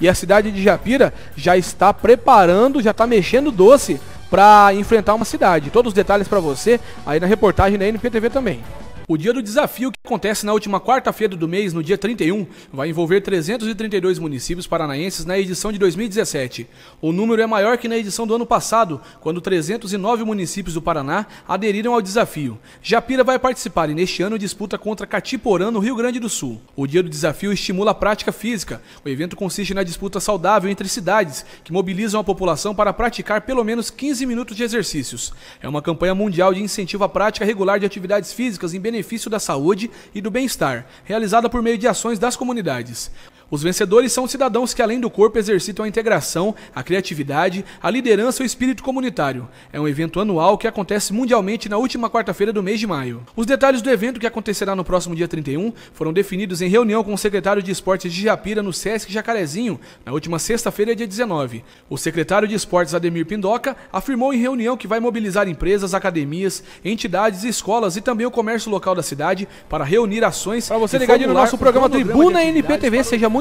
E a cidade de Japira já está preparando, já está mexendo doce para enfrentar uma cidade. Todos os detalhes para você aí na reportagem da NPTV também. O dia do desafio, que acontece na última quarta-feira do mês, no dia 31, vai envolver 332 municípios paranaenses na edição de 2017. O número é maior que na edição do ano passado, quando 309 municípios do Paraná aderiram ao desafio. Japira vai participar e neste ano disputa contra Catiporã, no Rio Grande do Sul. O dia do desafio estimula a prática física. O evento consiste na disputa saudável entre cidades, que mobilizam a população para praticar pelo menos 15 minutos de exercícios. É uma campanha mundial de incentivo à prática regular de atividades físicas em benefício benefício da saúde e do bem-estar, realizada por meio de ações das comunidades. Os vencedores são cidadãos que, além do corpo, exercitam a integração, a criatividade, a liderança e o espírito comunitário. É um evento anual que acontece mundialmente na última quarta-feira do mês de maio. Os detalhes do evento, que acontecerá no próximo dia 31, foram definidos em reunião com o secretário de Esportes de Japira no SESC Jacarezinho, na última sexta-feira, dia 19. O secretário de Esportes, Ademir Pindoca, afirmou em reunião que vai mobilizar empresas, academias, entidades, escolas e também o comércio local da cidade para reunir ações. Para você ligar no nosso programa Tribuna NPTV, seja muito